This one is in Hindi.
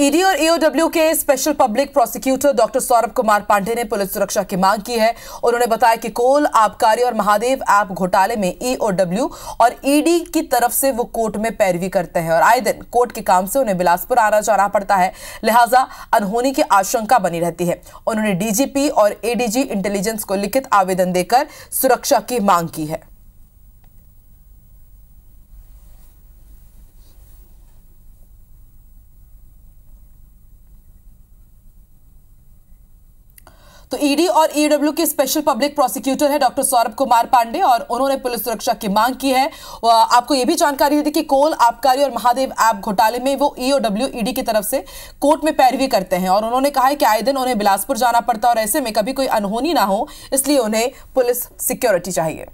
ईडी और ईओडब्ल्यू के special public prosecutor doctor Saurabh Kumar Pandey ने पुलिस सुरक्षा की मांग की है उन्होंने बताया कि कोल आबकारी और महादेव ऐप घोटाले में ईओडब्ल्यू और ईडी की तरफ से वो कोर्ट में पैरवी करते हैं और आए दिन कोर्ट के काम से उन्हें बिलासपुर आना जाना पड़ता है लिहाजा अनहोनी की आशंका बनी रहती है उन्होंने डीजीपी और एडीजी इंटेलिजेंस को लिखित आवेदन देकर सुरक्षा की मांग की है तो ईडी e और ईडब्ल्यू e के स्पेशल पब्लिक प्रोसिक्यूटर है डॉक्टर सौरभ कुमार पांडे और उन्होंने पुलिस सुरक्षा की मांग की है आपको यह भी जानकारी दी कि कोल आबकारी और महादेव ऐप घोटाले में वो ईओडब्ल्यू e ईडी की तरफ से कोर्ट में पैरवी करते हैं और उन्होंने कहा है कि आए दिन उन्हें बिलासपुर जाना पड़ता है और ऐसे में कभी कोई अनहोनी ना हो इसलिए उन्हें पुलिस सिक्योरिटी चाहिए